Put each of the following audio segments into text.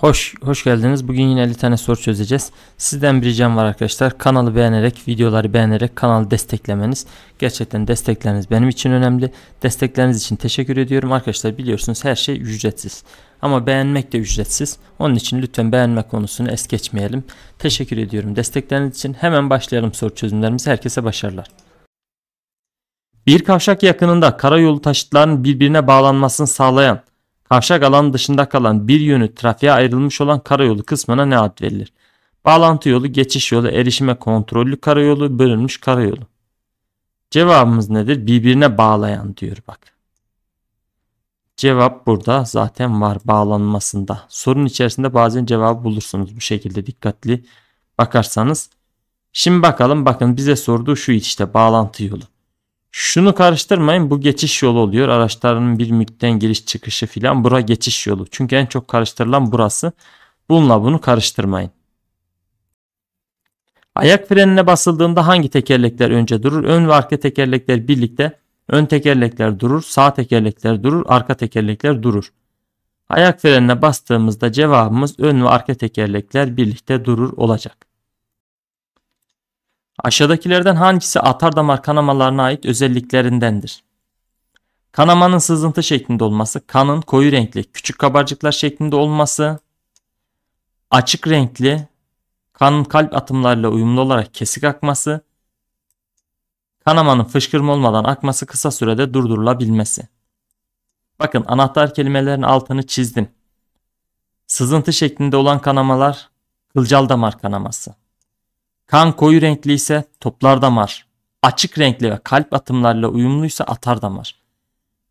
Hoş, hoş geldiniz. Bugün yine 50 tane soru çözeceğiz. Sizden bir ricam var arkadaşlar. Kanalı beğenerek, videoları beğenerek kanalı desteklemeniz. Gerçekten destekleriniz benim için önemli. Destekleriniz için teşekkür ediyorum. Arkadaşlar biliyorsunuz her şey ücretsiz. Ama beğenmek de ücretsiz. Onun için lütfen beğenme konusunu es geçmeyelim. Teşekkür ediyorum destekleriniz için. Hemen başlayalım soru çözümlerimize. Herkese başarılar. Bir kavşak yakınında karayolu taşıtlarının birbirine bağlanmasını sağlayan Kavşak alanı dışında kalan bir yönü trafiğe ayrılmış olan karayolu kısmına ne ad verilir? Bağlantı yolu, geçiş yolu, erişime kontrollü karayolu, bölünmüş karayolu. Cevabımız nedir? Birbirine bağlayan diyor bak. Cevap burada zaten var bağlanmasında. Sorun içerisinde bazen cevabı bulursunuz bu şekilde dikkatli bakarsanız. Şimdi bakalım bakın bize sorduğu şu işte bağlantı yolu. Şunu karıştırmayın bu geçiş yolu oluyor. Araçların bir mülkten giriş çıkışı filan bura geçiş yolu. Çünkü en çok karıştırılan burası. Bununla bunu karıştırmayın. Ayak frenine basıldığında hangi tekerlekler önce durur? Ön ve arka tekerlekler birlikte ön tekerlekler durur, sağ tekerlekler durur, arka tekerlekler durur. Ayak frenine bastığımızda cevabımız ön ve arka tekerlekler birlikte durur olacak. Aşağıdakilerden hangisi atar damar kanamalarına ait özelliklerindendir? Kanamanın sızıntı şeklinde olması, kanın koyu renkli küçük kabarcıklar şeklinde olması, açık renkli, kanın kalp atımlarıyla uyumlu olarak kesik akması, kanamanın fışkırma olmadan akması kısa sürede durdurulabilmesi. Bakın anahtar kelimelerin altını çizdim. Sızıntı şeklinde olan kanamalar kılcal damar kanaması. Kan koyu renkli ise toplar damar. Açık renkli ve kalp atımlarıyla uyumluysa atar damar.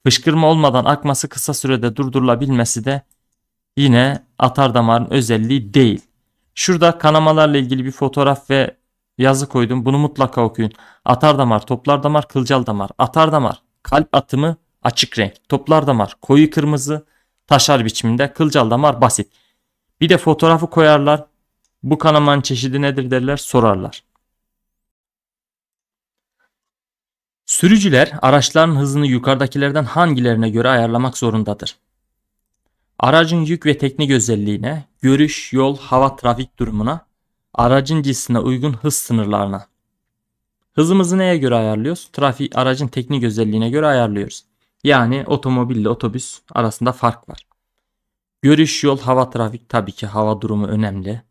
Fışkırma olmadan akması kısa sürede durdurulabilmesi de yine atar damarın özelliği değil. Şurada kanamalarla ilgili bir fotoğraf ve yazı koydum. Bunu mutlaka okuyun. Atar damar, toplar damar, kılcal damar. Atar damar, kalp atımı açık renk. Toplar damar koyu kırmızı, taşar biçiminde. Kılcal damar basit. Bir de fotoğrafı koyarlar. Bu kanamanın çeşidi nedir derler sorarlar. Sürücüler araçların hızını yukarıdakilerden hangilerine göre ayarlamak zorundadır. Aracın yük ve teknik özelliğine, görüş, yol, hava, trafik durumuna, aracın cinsine uygun hız sınırlarına. Hızımızı neye göre ayarlıyoruz? Trafik aracın teknik özelliğine göre ayarlıyoruz. Yani otomobille otobüs arasında fark var. Görüş, yol, hava, trafik tabii ki hava durumu önemli.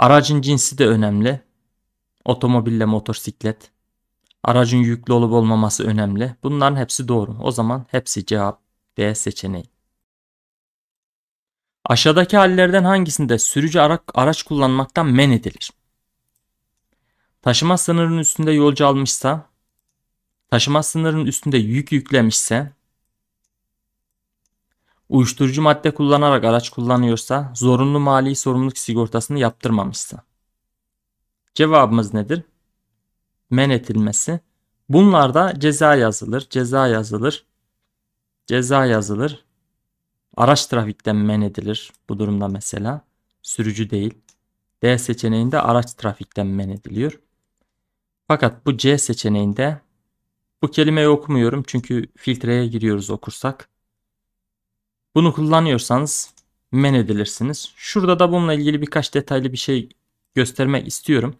Aracın cinsi de önemli. Otomobille motosiklet. Aracın yüklü olup olmaması önemli. Bunların hepsi doğru. O zaman hepsi cevap D seçeneği. Aşağıdaki hallerden hangisinde sürücü ara araç kullanmaktan men edilir? Taşıma sınırının üstünde yolcu almışsa, taşıma sınırının üstünde yük yüklemişse, uyuşturucu madde kullanarak araç kullanıyorsa zorunlu mali sorumluluk sigortasını yaptırmamışsa. Cevabımız nedir? Men etilmesi. Bunlarda ceza yazılır, ceza yazılır, ceza yazılır. Araç trafikten men edilir bu durumda mesela. Sürücü değil. D seçeneğinde araç trafikten men ediliyor. Fakat bu C seçeneğinde bu kelimeyi okumuyorum çünkü filtreye giriyoruz okursak. Bunu kullanıyorsanız men edilirsiniz. Şurada da bununla ilgili birkaç detaylı bir şey göstermek istiyorum.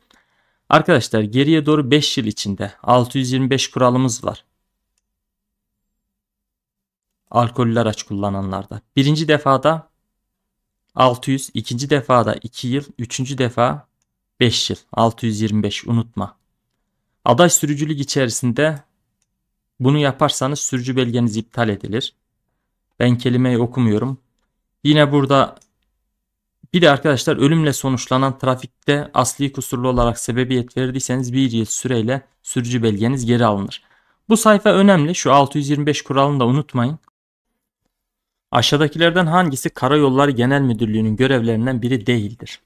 Arkadaşlar geriye doğru 5 yıl içinde 625 kuralımız var. Alkollü araç kullananlarda. Birinci defada 600, ikinci defada 2 yıl, üçüncü defa 5 yıl. 625 unutma. Aday sürücülük içerisinde bunu yaparsanız sürücü belgeniz iptal edilir. Ben kelimeyi okumuyorum. Yine burada bir de arkadaşlar ölümle sonuçlanan trafikte asli kusurlu olarak sebebiyet verdiyseniz bir yıl süreyle sürücü belgeniz geri alınır. Bu sayfa önemli. Şu 625 kuralını da unutmayın. Aşağıdakilerden hangisi Karayolları Genel Müdürlüğü'nün görevlerinden biri değildir?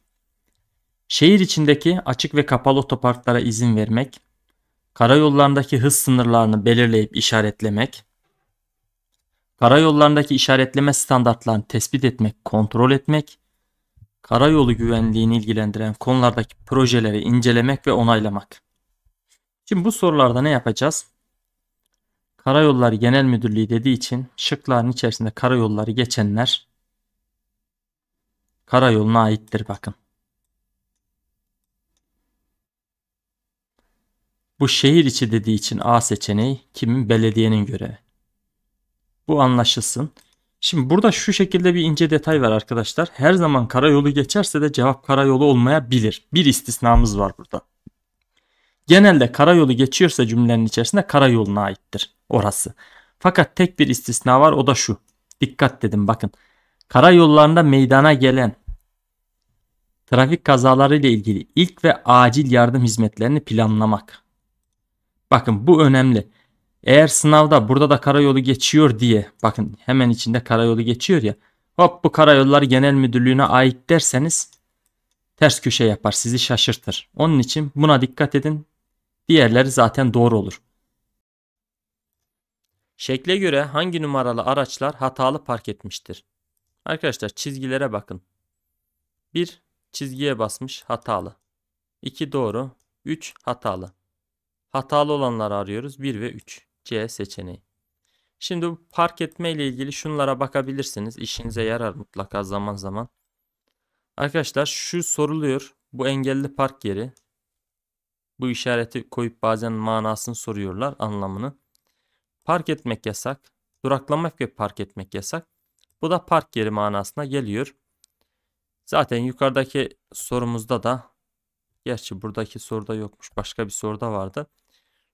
Şehir içindeki açık ve kapalı otoparklara izin vermek, karayollarındaki hız sınırlarını belirleyip işaretlemek, karayollarındaki işaretleme standartlarını tespit etmek, kontrol etmek, karayolu güvenliğini ilgilendiren konulardaki projeleri incelemek ve onaylamak. Şimdi bu sorularda ne yapacağız? Karayollar Genel Müdürlüğü dediği için şıkların içerisinde karayolları geçenler karayoluna aittir bakın. Bu şehir içi dediği için A seçeneği kimin belediyenin görevi. Bu anlaşılsın. Şimdi burada şu şekilde bir ince detay var arkadaşlar. Her zaman karayolu geçerse de cevap karayolu olmayabilir. Bir istisnamız var burada. Genelde karayolu geçiyorsa cümlenin içerisinde karayoluna aittir orası. Fakat tek bir istisna var o da şu. Dikkat dedim bakın. Karayollarında meydana gelen trafik kazaları ile ilgili ilk ve acil yardım hizmetlerini planlamak. Bakın bu önemli. Eğer sınavda burada da karayolu geçiyor diye bakın hemen içinde karayolu geçiyor ya hop bu karayolları genel müdürlüğüne ait derseniz ters köşe yapar sizi şaşırtır. Onun için buna dikkat edin diğerleri zaten doğru olur. Şekle göre hangi numaralı araçlar hatalı park etmiştir? Arkadaşlar çizgilere bakın. 1. Çizgiye basmış hatalı. 2. Doğru. 3. Hatalı. Hatalı olanları arıyoruz 1 ve 3. C seçeneği. Şimdi bu park etme ile ilgili şunlara bakabilirsiniz. İşinize yarar mutlaka zaman zaman. Arkadaşlar şu soruluyor. Bu engelli park yeri. Bu işareti koyup bazen manasını soruyorlar anlamını. Park etmek yasak. Duraklamak ve park etmek yasak. Bu da park yeri manasına geliyor. Zaten yukarıdaki sorumuzda da gerçi buradaki soruda yokmuş başka bir soruda vardı.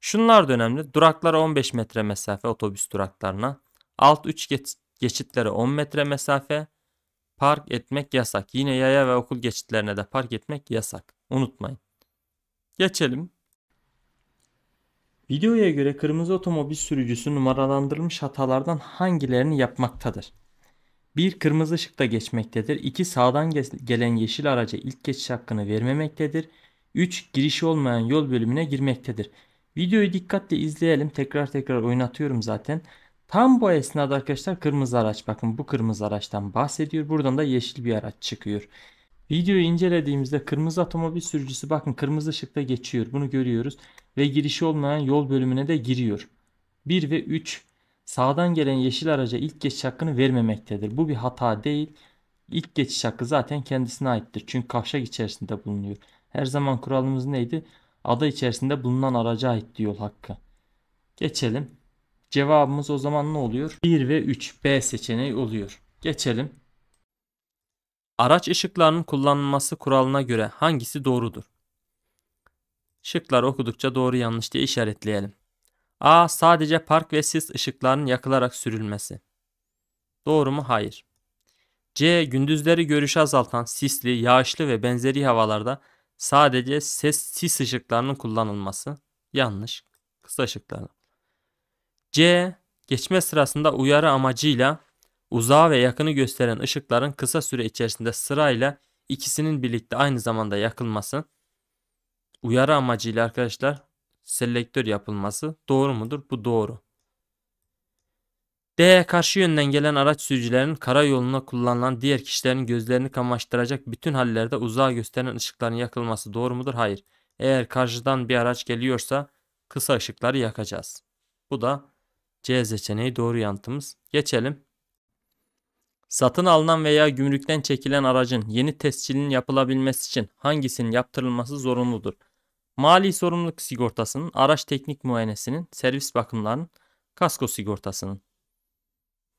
Şunlar da önemli. Duraklara 15 metre mesafe otobüs duraklarına. Alt 3 geç, geçitlere 10 metre mesafe. Park etmek yasak. Yine yaya ve okul geçitlerine de park etmek yasak. Unutmayın. Geçelim. Videoya göre kırmızı otomobil sürücüsü numaralandırılmış hatalardan hangilerini yapmaktadır? 1. Kırmızı ışıkta geçmektedir. 2. Sağdan gelen yeşil araca ilk geçiş hakkını vermemektedir. 3. Girişi olmayan yol bölümüne girmektedir. Videoyu dikkatle izleyelim. Tekrar tekrar oynatıyorum zaten. Tam bu esnada arkadaşlar kırmızı araç bakın bu kırmızı araçtan bahsediyor. Buradan da yeşil bir araç çıkıyor. Videoyu incelediğimizde kırmızı otomobil sürücüsü bakın kırmızı ışıkta geçiyor. Bunu görüyoruz ve girişi olmayan yol bölümüne de giriyor. 1 ve 3 sağdan gelen yeşil araca ilk geçiş hakkını vermemektedir. Bu bir hata değil. İlk geçiş hakkı zaten kendisine aittir. Çünkü kavşak içerisinde bulunuyor. Her zaman kuralımız neydi? ada içerisinde bulunan araca ait diyor hakkı. Geçelim. Cevabımız o zaman ne oluyor? 1 ve 3 B seçeneği oluyor. Geçelim. Araç ışıklarının kullanılması kuralına göre hangisi doğrudur? Şıklar okudukça doğru yanlış diye işaretleyelim. A. Sadece park ve sis ışıklarının yakılarak sürülmesi. Doğru mu? Hayır. C. Gündüzleri görüşü azaltan sisli, yağışlı ve benzeri havalarda Sadece sessiz ışıklarının kullanılması yanlış. Kısa ışıkların. C. Geçme sırasında uyarı amacıyla uzağı ve yakını gösteren ışıkların kısa süre içerisinde sırayla ikisinin birlikte aynı zamanda yakılması. Uyarı amacıyla arkadaşlar selektör yapılması doğru mudur? Bu doğru. D. Karşı yönden gelen araç sürücülerinin kara karayoluna kullanılan diğer kişilerin gözlerini kamaştıracak bütün hallerde uzağa gösteren ışıkların yakılması doğru mudur? Hayır. Eğer karşıdan bir araç geliyorsa kısa ışıkları yakacağız. Bu da C seçeneği doğru yanıtımız. Geçelim. Satın alınan veya gümrükten çekilen aracın yeni tescilinin yapılabilmesi için hangisinin yaptırılması zorunludur? Mali sorumluluk sigortasının, araç teknik muayenesinin, servis bakımlarının, kasko sigortasının.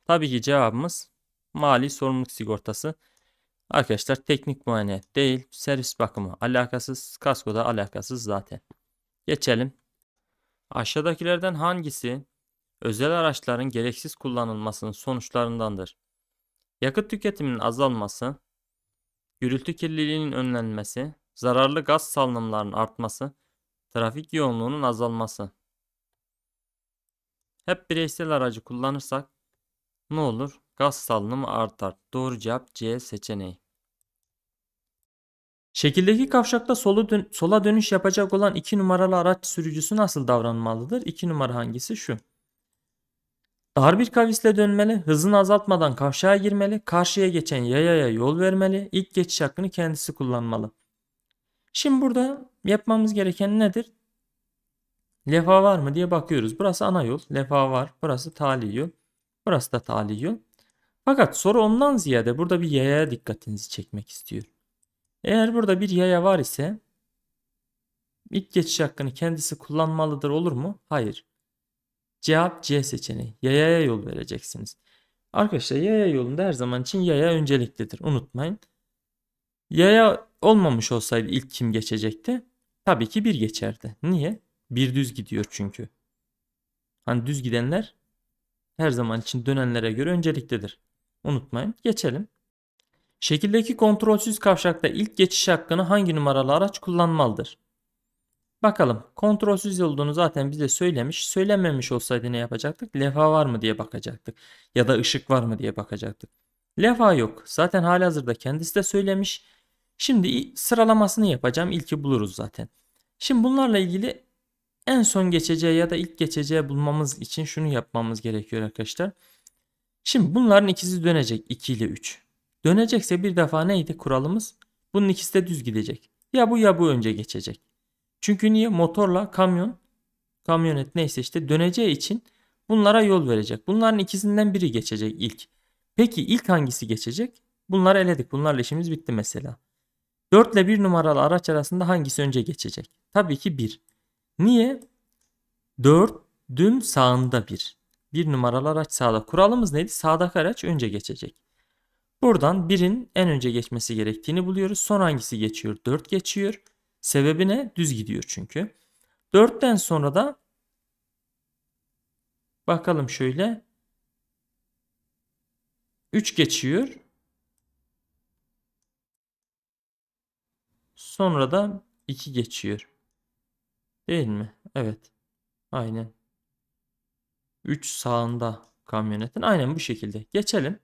Tabii ki cevabımız mali sorumluluk sigortası. Arkadaşlar teknik muayene değil, servis bakımı alakasız, kasko da alakasız zaten. Geçelim. Aşağıdakilerden hangisi özel araçların gereksiz kullanılmasının sonuçlarındandır? Yakıt tüketiminin azalması, gürültü kirliliğinin önlenmesi, zararlı gaz salınımlarının artması, trafik yoğunluğunun azalması. Hep bireysel aracı kullanırsak ne olur? Gaz salınımı artar. Doğru cevap C seçeneği. Şekildeki kavşakta sola, dön sola dönüş yapacak olan 2 numaralı araç sürücüsü nasıl davranmalıdır? 2 numara hangisi? Şu. Dar bir kavisle dönmeli, hızını azaltmadan kavşağa girmeli, karşıya geçen yayaya yol vermeli, ilk geçiş hakkını kendisi kullanmalı. Şimdi burada yapmamız gereken nedir? Lefa var mı diye bakıyoruz. Burası ana yol, lefa var, burası tali yol. Burası da taliyun. Fakat soru ondan ziyade burada bir yaya dikkatinizi çekmek istiyor. Eğer burada bir yaya var ise ilk geçiş hakkını kendisi kullanmalıdır olur mu? Hayır. Cevap C seçeneği. Yayaya yol vereceksiniz. Arkadaşlar yaya yolunda her zaman için yaya önceliklidir. Unutmayın. Yaya olmamış olsaydı ilk kim geçecekti? Tabii ki bir geçerdi. Niye? Bir düz gidiyor çünkü. Hani düz gidenler her zaman için dönenlere göre önceliklidir. Unutmayın. Geçelim. Şekildeki kontrolsüz kavşakta ilk geçiş hakkını hangi numaralı araç kullanmalıdır? Bakalım kontrolsüz olduğunu zaten bize söylemiş. Söylememiş olsaydı ne yapacaktık? Lefa var mı diye bakacaktık. Ya da ışık var mı diye bakacaktık. Lefa yok. Zaten hali hazırda kendisi de söylemiş. Şimdi sıralamasını yapacağım. İlki buluruz zaten. Şimdi bunlarla ilgili en son geçeceği ya da ilk geçeceği bulmamız için şunu yapmamız gerekiyor arkadaşlar. Şimdi bunların ikisi dönecek 2 ile 3. Dönecekse bir defa neydi kuralımız? Bunun ikisi de düz gidecek. Ya bu ya bu önce geçecek. Çünkü niye? Motorla kamyon, kamyonet neyse işte döneceği için bunlara yol verecek. Bunların ikisinden biri geçecek ilk. Peki ilk hangisi geçecek? Bunları eledik. Bunlarla işimiz bitti mesela. 4 ile 1 numaralı araç arasında hangisi önce geçecek? Tabii ki 1. Niye? düm sağında 1. 1 numaralı araç sağda. Kuralımız neydi? Sağdaki araç önce geçecek. Buradan 1'in en önce geçmesi gerektiğini buluyoruz. Son hangisi geçiyor? 4 geçiyor. Sebebi ne? Düz gidiyor çünkü. 4'ten sonra da bakalım şöyle 3 geçiyor. Sonra da 2 geçiyor. Değil mi? Evet. Aynen. 3 sağında kamyonetin. Aynen bu şekilde. Geçelim.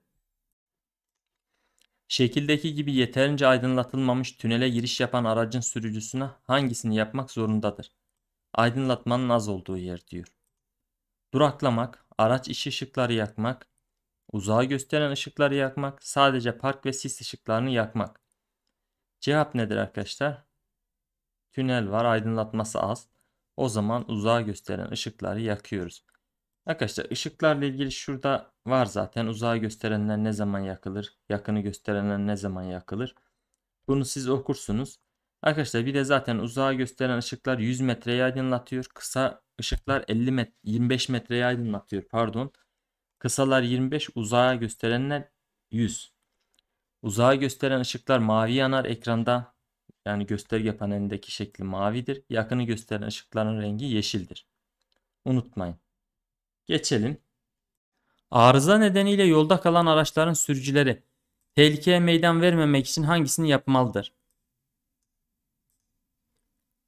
Şekildeki gibi yeterince aydınlatılmamış tünele giriş yapan aracın sürücüsüne hangisini yapmak zorundadır? Aydınlatmanın az olduğu yer diyor. Duraklamak, araç iç ışıkları yakmak, uzağa gösteren ışıkları yakmak, sadece park ve sis ışıklarını yakmak. Cevap nedir arkadaşlar? Tünel var, aydınlatması az. O zaman uzağa gösteren ışıkları yakıyoruz. Arkadaşlar ışıklarla ilgili şurada var zaten. Uzağı gösterenler ne zaman yakılır? Yakını gösterenler ne zaman yakılır? Bunu siz okursunuz. Arkadaşlar bir de zaten uzağa gösteren ışıklar 100 metreye aydınlatıyor. Kısa ışıklar 50 met 25 metreye aydınlatıyor. Pardon. Kısalar 25, uzağa gösterenler 100. Uzağa gösteren ışıklar mavi yanar ekranda yani gösterge panelindeki şekli mavidir. Yakını gösteren ışıkların rengi yeşildir. Unutmayın. Geçelim. Arıza nedeniyle yolda kalan araçların sürücüleri tehlikeye meydan vermemek için hangisini yapmalıdır?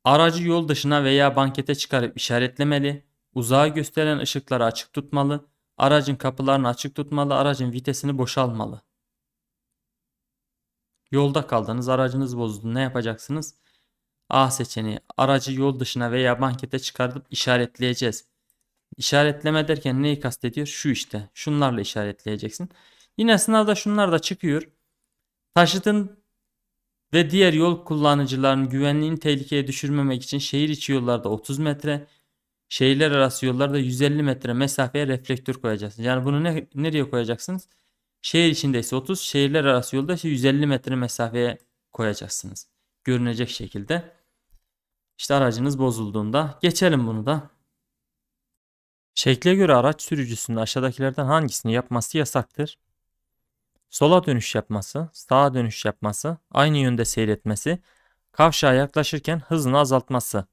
Aracı yol dışına veya bankete çıkarıp işaretlemeli, uzağa gösteren ışıkları açık tutmalı, aracın kapılarını açık tutmalı, aracın vitesini boşalmalı. Yolda kaldınız, aracınız bozuldu. Ne yapacaksınız? A seçeneği. Aracı yol dışına veya bankete çıkartıp işaretleyeceğiz. İşaretleme derken neyi kastediyor? Şu işte. Şunlarla işaretleyeceksin. Yine sınavda şunlar da çıkıyor. Taşıtın ve diğer yol kullanıcılarının güvenliğini tehlikeye düşürmemek için şehir içi yollarda 30 metre, şehirler arası yollarda 150 metre mesafeye reflektör koyacaksınız. Yani bunu ne, nereye koyacaksınız? Şehir içinde ise 30, şehirler arası yolda ise 150 metre mesafeye koyacaksınız. Görünecek şekilde. İşte aracınız bozulduğunda geçelim bunu da. Şekle göre araç sürücüsünün aşağıdakilerden hangisini yapması yasaktır? Sola dönüş yapması, sağa dönüş yapması, aynı yönde seyretmesi, kavşağa yaklaşırken hızını azaltması.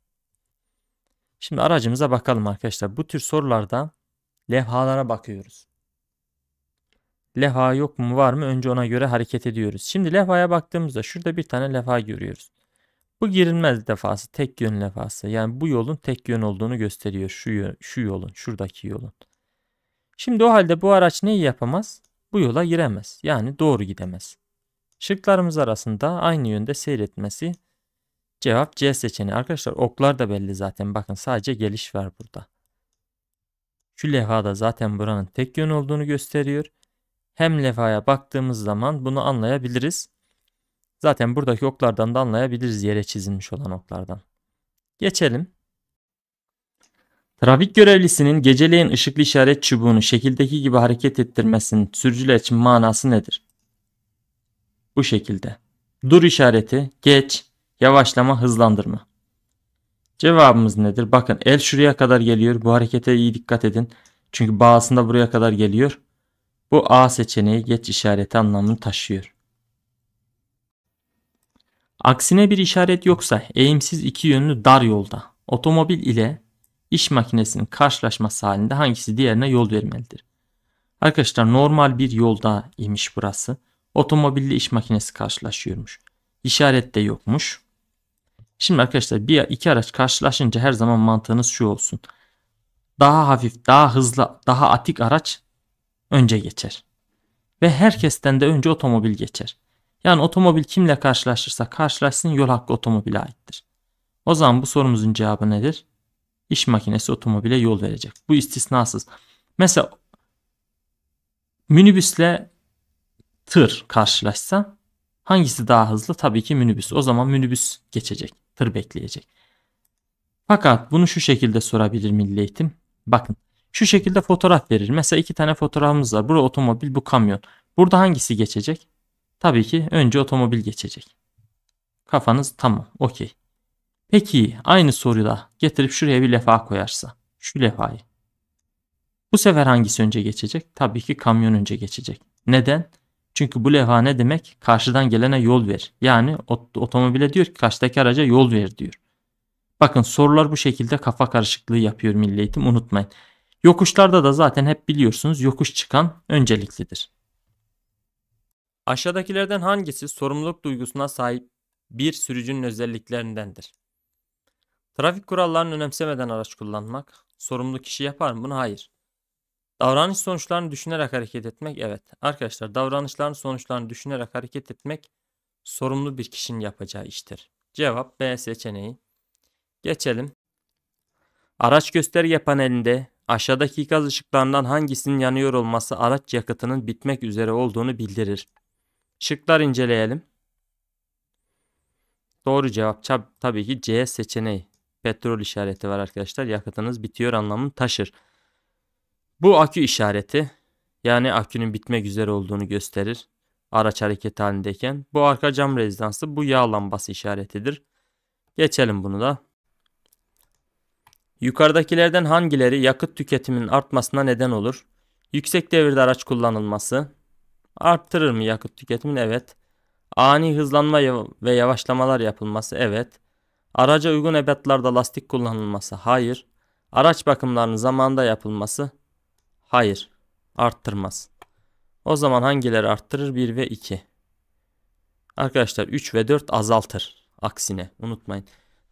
Şimdi aracımıza bakalım arkadaşlar. Bu tür sorularda levhalara bakıyoruz levha yok mu var mı önce ona göre hareket ediyoruz. Şimdi levhaya baktığımızda şurada bir tane levha görüyoruz. Bu girilmez defası tek yön levhası yani bu yolun tek yön olduğunu gösteriyor şu, şu yolun şuradaki yolun. Şimdi o halde bu araç neyi yapamaz? Bu yola giremez yani doğru gidemez. Şıklarımız arasında aynı yönde seyretmesi cevap C seçeneği. Arkadaşlar oklar da belli zaten bakın sadece geliş var burada. Şu levhada zaten buranın tek yön olduğunu gösteriyor hem levhaya baktığımız zaman bunu anlayabiliriz. Zaten buradaki oklardan da anlayabiliriz yere çizilmiş olan oklardan. Geçelim. Trafik görevlisinin geceleyin ışıklı işaret çubuğunu şekildeki gibi hareket ettirmesinin sürücüler için manası nedir? Bu şekilde. Dur işareti, geç, yavaşlama, hızlandırma. Cevabımız nedir? Bakın el şuraya kadar geliyor. Bu harekete iyi dikkat edin. Çünkü bağısında buraya kadar geliyor. Bu A seçeneği geç işareti anlamını taşıyor. Aksine bir işaret yoksa eğimsiz iki yönlü dar yolda otomobil ile iş makinesinin karşılaşması halinde hangisi diğerine yol vermelidir? Arkadaşlar normal bir yolda imiş burası. Otomobilli iş makinesi karşılaşıyormuş. İşaret de yokmuş. Şimdi arkadaşlar bir iki araç karşılaşınca her zaman mantığınız şu olsun. Daha hafif, daha hızlı, daha atik araç önce geçer. Ve herkesten de önce otomobil geçer. Yani otomobil kimle karşılaşırsa karşılaşsın yol hakkı otomobile aittir. O zaman bu sorumuzun cevabı nedir? İş makinesi otomobile yol verecek. Bu istisnasız. Mesela minibüsle tır karşılaşsa hangisi daha hızlı? Tabii ki minibüs. O zaman minibüs geçecek. Tır bekleyecek. Fakat bunu şu şekilde sorabilir Milli Eğitim. Bakın şu şekilde fotoğraf verir. Mesela iki tane fotoğrafımız var. Burada otomobil, bu kamyon. Burada hangisi geçecek? Tabii ki önce otomobil geçecek. Kafanız tamam, okey. Peki aynı soruda getirip şuraya bir levha koyarsa. Şu levhayı. Bu sefer hangisi önce geçecek? Tabii ki kamyon önce geçecek. Neden? Çünkü bu levha ne demek? Karşıdan gelene yol ver. Yani otomobile diyor ki karşıdaki araca yol ver diyor. Bakın sorular bu şekilde kafa karışıklığı yapıyor milli eğitim unutmayın. Yokuşlarda da zaten hep biliyorsunuz yokuş çıkan önceliklidir. Aşağıdakilerden hangisi sorumluluk duygusuna sahip bir sürücünün özelliklerindendir? Trafik kurallarını önemsemeden araç kullanmak sorumlu kişi yapar mı? Bunu hayır. Davranış sonuçlarını düşünerek hareket etmek evet. Arkadaşlar davranışların sonuçlarını düşünerek hareket etmek sorumlu bir kişinin yapacağı iştir. Cevap B seçeneği. Geçelim. Araç gösteri yapan elinde. Aşağıdaki gaz ışıklarından hangisinin yanıyor olması araç yakıtının bitmek üzere olduğunu bildirir. Şıklar inceleyelim. Doğru cevap tabii ki C seçeneği. Petrol işareti var arkadaşlar. Yakıtınız bitiyor anlamını taşır. Bu akü işareti yani akünün bitmek üzere olduğunu gösterir. Araç hareket halindeyken. Bu arka cam rezidansı bu yağ lambası işaretidir. Geçelim bunu da. Yukarıdakilerden hangileri yakıt tüketiminin artmasına neden olur? Yüksek devirde araç kullanılması. Arttırır mı yakıt tüketimini? Evet. Ani hızlanma ve yavaşlamalar yapılması? Evet. Araca uygun ebatlarda lastik kullanılması? Hayır. Araç bakımlarının zamanında yapılması? Hayır. Arttırmaz. O zaman hangileri arttırır? 1 ve 2. Arkadaşlar 3 ve 4 azaltır. Aksine unutmayın.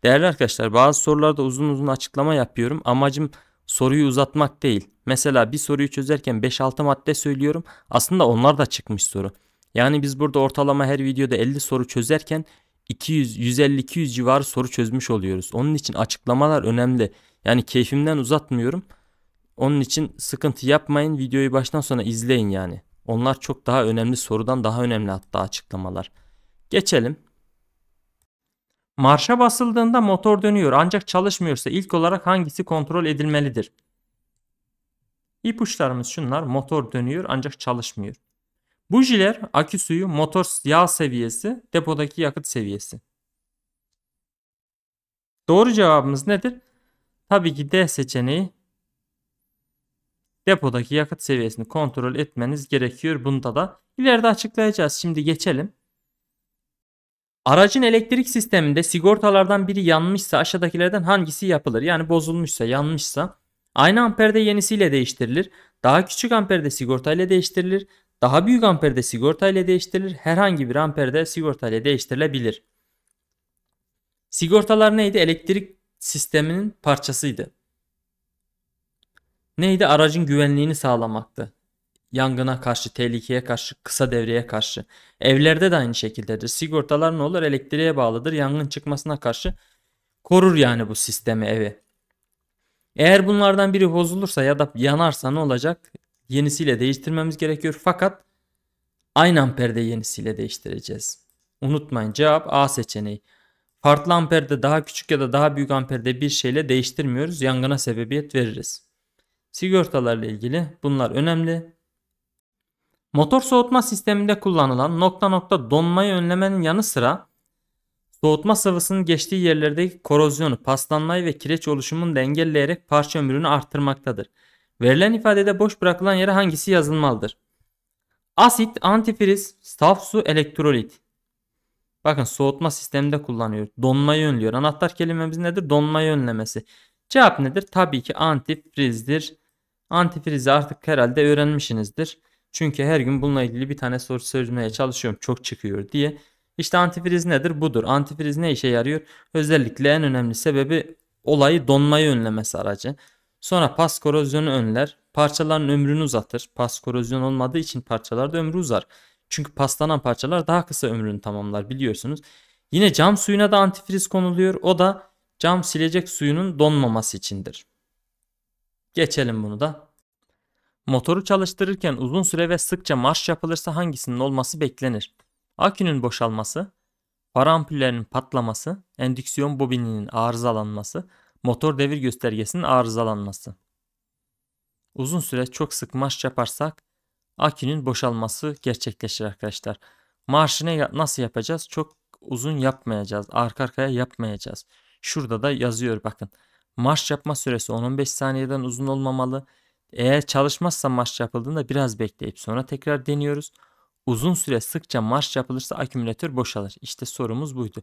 Değerli arkadaşlar bazı sorularda uzun uzun açıklama yapıyorum. Amacım soruyu uzatmak değil. Mesela bir soruyu çözerken 5-6 madde söylüyorum. Aslında onlar da çıkmış soru. Yani biz burada ortalama her videoda 50 soru çözerken 200, 150, 200 civarı soru çözmüş oluyoruz. Onun için açıklamalar önemli. Yani keyfimden uzatmıyorum. Onun için sıkıntı yapmayın. Videoyu baştan sona izleyin yani. Onlar çok daha önemli sorudan daha önemli hatta açıklamalar. Geçelim. Marşa basıldığında motor dönüyor ancak çalışmıyorsa ilk olarak hangisi kontrol edilmelidir? İpuçlarımız şunlar. Motor dönüyor ancak çalışmıyor. Bujiler, akü suyu, motor yağ seviyesi, depodaki yakıt seviyesi. Doğru cevabımız nedir? Tabii ki D seçeneği depodaki yakıt seviyesini kontrol etmeniz gerekiyor. Bunda da ileride açıklayacağız. Şimdi geçelim. Aracın elektrik sisteminde sigortalardan biri yanmışsa aşağıdakilerden hangisi yapılır? Yani bozulmuşsa, yanmışsa aynı amperde yenisiyle değiştirilir. Daha küçük amperde sigortayla değiştirilir. Daha büyük amperde sigortayla değiştirilir. Herhangi bir amperde sigortayla değiştirilebilir. Sigortalar neydi? Elektrik sisteminin parçasıydı. Neydi? Aracın güvenliğini sağlamaktı yangına karşı, tehlikeye karşı, kısa devreye karşı. Evlerde de aynı şekildedir. Sigortalar ne olur? Elektriğe bağlıdır. Yangın çıkmasına karşı korur yani bu sistemi evi. Eğer bunlardan biri bozulursa ya da yanarsa ne olacak? Yenisiyle değiştirmemiz gerekiyor. Fakat aynı amperde yenisiyle değiştireceğiz. Unutmayın cevap A seçeneği. Farklı amperde daha küçük ya da daha büyük amperde bir şeyle değiştirmiyoruz. Yangına sebebiyet veririz. Sigortalarla ilgili bunlar önemli. Motor soğutma sisteminde kullanılan nokta nokta donmayı önlemenin yanı sıra soğutma sıvısının geçtiği yerlerdeki korozyonu, paslanmayı ve kireç oluşumunu da engelleyerek parça ömrünü arttırmaktadır. Verilen ifadede boş bırakılan yere hangisi yazılmalıdır? Asit, antifriz, saf su, elektrolit. Bakın soğutma sisteminde kullanıyor. Donmayı önlüyor. Anahtar kelimemiz nedir? Donmayı önlemesi. Cevap nedir? Tabii ki antifrizdir. Antifrizi artık herhalde öğrenmişsinizdir. Çünkü her gün bununla ilgili bir tane soru sormaya çalışıyorum. Çok çıkıyor diye. İşte antifriz nedir? Budur. Antifriz ne işe yarıyor? Özellikle en önemli sebebi olayı donmayı önlemesi aracı. Sonra pas korozyonu önler. Parçaların ömrünü uzatır. Pas korozyon olmadığı için parçalarda ömrü uzar. Çünkü paslanan parçalar daha kısa ömrünü tamamlar biliyorsunuz. Yine cam suyuna da antifriz konuluyor. O da cam silecek suyunun donmaması içindir. Geçelim bunu da. Motoru çalıştırırken uzun süre ve sıkça marş yapılırsa hangisinin olması beklenir? Akünün boşalması, para ampullerinin patlaması, endüksiyon bobininin arızalanması, motor devir göstergesinin arızalanması. Uzun süre çok sık marş yaparsak akünün boşalması gerçekleşir arkadaşlar. Marşını nasıl yapacağız? Çok uzun yapmayacağız. Arka arkaya yapmayacağız. Şurada da yazıyor bakın. Marş yapma süresi 10-15 saniyeden uzun olmamalı. Eğer çalışmazsa marş yapıldığında biraz bekleyip sonra tekrar deniyoruz. Uzun süre sıkça marş yapılırsa akümülatör boşalır. İşte sorumuz buydu.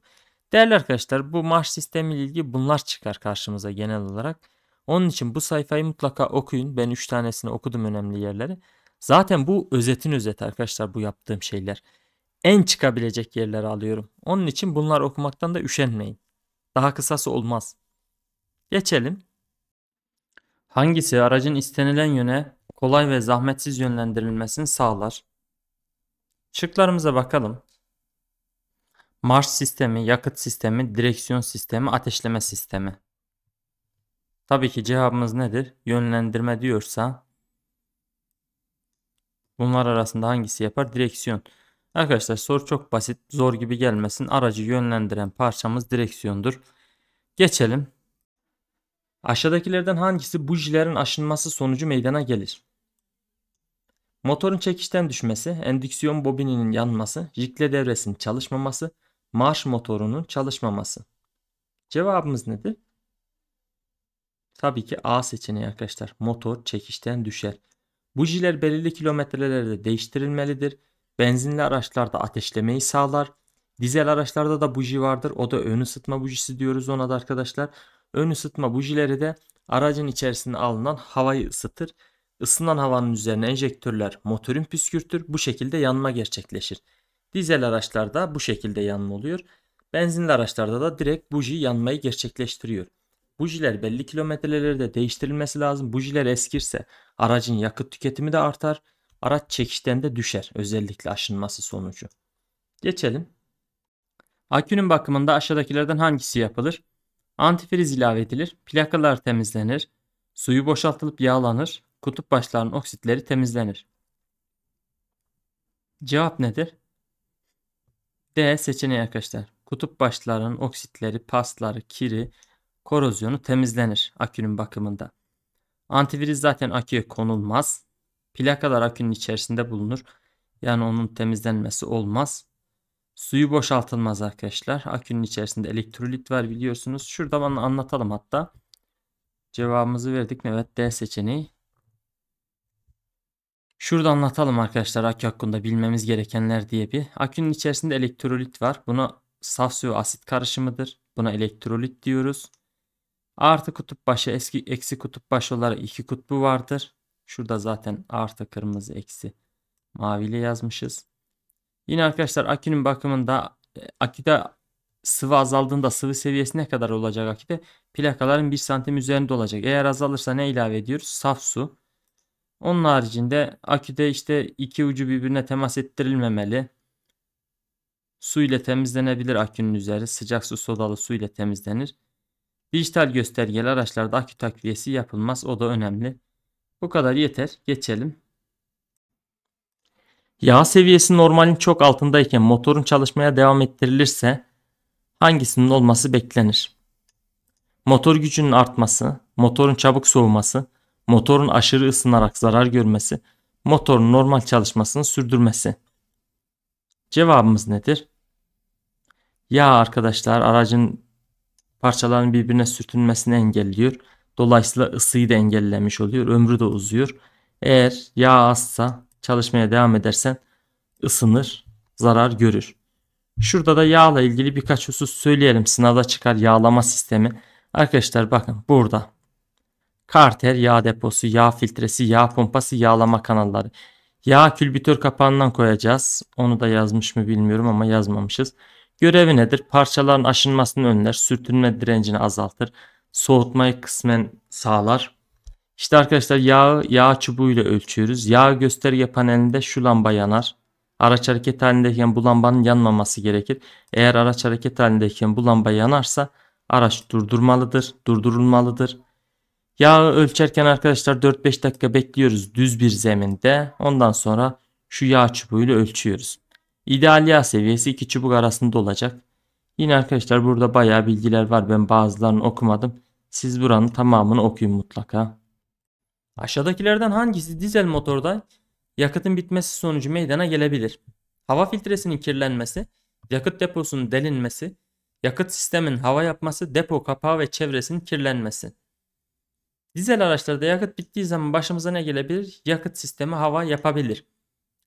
Değerli arkadaşlar bu marş sistemiyle ilgili bunlar çıkar karşımıza genel olarak. Onun için bu sayfayı mutlaka okuyun. Ben 3 tanesini okudum önemli yerleri. Zaten bu özetin özeti arkadaşlar bu yaptığım şeyler. En çıkabilecek yerleri alıyorum. Onun için bunlar okumaktan da üşenmeyin. Daha kısası olmaz. Geçelim. Hangisi aracın istenilen yöne kolay ve zahmetsiz yönlendirilmesini sağlar? Şıklarımıza bakalım. Marş sistemi, yakıt sistemi, direksiyon sistemi, ateşleme sistemi. Tabii ki cevabımız nedir? Yönlendirme diyorsa bunlar arasında hangisi yapar? Direksiyon. Arkadaşlar soru çok basit. Zor gibi gelmesin. Aracı yönlendiren parçamız direksiyondur. Geçelim. Aşağıdakilerden hangisi bujilerin aşınması sonucu meydana gelir? Motorun çekişten düşmesi, endüksiyon bobininin yanması, jikle devresinin çalışmaması, marş motorunun çalışmaması. Cevabımız nedir? Tabii ki A seçeneği arkadaşlar. Motor çekişten düşer. Bujiler belirli kilometrelerde değiştirilmelidir. Benzinli araçlarda ateşlemeyi sağlar. Dizel araçlarda da buji vardır. O da ön ısıtma bujisi diyoruz ona da arkadaşlar. Ön ısıtma bujileri de aracın içerisinde alınan havayı ısıtır. Isınan havanın üzerine enjektörler motorun püskürtür. Bu şekilde yanma gerçekleşir. Dizel araçlarda bu şekilde yanma oluyor. Benzinli araçlarda da direkt buji yanmayı gerçekleştiriyor. Bujiler belli kilometrelerde değiştirilmesi lazım. Bujiler eskirse aracın yakıt tüketimi de artar. Araç çekişten de düşer özellikle aşınması sonucu. Geçelim. Akünün bakımında aşağıdakilerden hangisi yapılır? Antifriz ilave edilir, plakalar temizlenir, suyu boşaltılıp yağlanır, kutup başlarının oksitleri temizlenir. Cevap nedir? D seçeneği arkadaşlar. Kutup başlarının oksitleri, pasları, kiri, korozyonu temizlenir akünün bakımında. Antifriz zaten aküye konulmaz. Plakalar akünün içerisinde bulunur. Yani onun temizlenmesi olmaz. Suyu boşaltılmaz arkadaşlar. Akünün içerisinde elektrolit var biliyorsunuz. Şurada bana anlatalım hatta. Cevabımızı verdik mi? Evet D seçeneği. Şurada anlatalım arkadaşlar akü hakkında bilmemiz gerekenler diye bir. Akünün içerisinde elektrolit var. Buna saf su asit karışımıdır. Buna elektrolit diyoruz. Artı kutup başı eski eksi kutup başı olarak iki kutbu vardır. Şurada zaten artı kırmızı eksi mavili yazmışız. Yine arkadaşlar akünün bakımında e, akide sıvı azaldığında sıvı seviyesi ne kadar olacak akide? Plakaların 1 santim üzerinde olacak. Eğer azalırsa ne ilave ediyoruz? Saf su. Onun haricinde aküde işte iki ucu birbirine temas ettirilmemeli. Su ile temizlenebilir akünün üzeri. Sıcak su sodalı su ile temizlenir. Dijital göstergeli araçlarda akü takviyesi yapılmaz. O da önemli. Bu kadar yeter. Geçelim. Yağ seviyesi normalin çok altındayken motorun çalışmaya devam ettirilirse hangisinin olması beklenir? Motor gücünün artması, motorun çabuk soğuması, motorun aşırı ısınarak zarar görmesi, motorun normal çalışmasını sürdürmesi. Cevabımız nedir? Yağ arkadaşlar aracın parçaların birbirine sürtünmesini engelliyor. Dolayısıyla ısıyı da engellemiş oluyor. Ömrü de uzuyor. Eğer yağ azsa çalışmaya devam edersen ısınır, zarar görür. Şurada da yağla ilgili birkaç husus söyleyelim. Sınavda çıkar yağlama sistemi. Arkadaşlar bakın burada. Karter yağ deposu, yağ filtresi, yağ pompası, yağlama kanalları. Yağ külbütör kapağından koyacağız. Onu da yazmış mı bilmiyorum ama yazmamışız. Görevi nedir? Parçaların aşınmasını önler, sürtünme direncini azaltır, soğutmayı kısmen sağlar, işte arkadaşlar yağı yağ çubuğuyla ölçüyoruz. Yağ gösterge panelinde şu lamba yanar. Araç hareket halindeyken bu lambanın yanmaması gerekir. Eğer araç hareket halindeyken bu lamba yanarsa araç durdurmalıdır, durdurulmalıdır. Yağı ölçerken arkadaşlar 4-5 dakika bekliyoruz düz bir zeminde. Ondan sonra şu yağ çubuğuyla ölçüyoruz. İdeal yağ seviyesi iki çubuk arasında olacak. Yine arkadaşlar burada bayağı bilgiler var. Ben bazılarını okumadım. Siz buranın tamamını okuyun mutlaka. Aşağıdakilerden hangisi dizel motorda yakıtın bitmesi sonucu meydana gelebilir? Hava filtresinin kirlenmesi, yakıt deposunun delinmesi, yakıt sistemin hava yapması, depo kapağı ve çevresinin kirlenmesi. Dizel araçlarda yakıt bittiği zaman başımıza ne gelebilir? Yakıt sistemi hava yapabilir.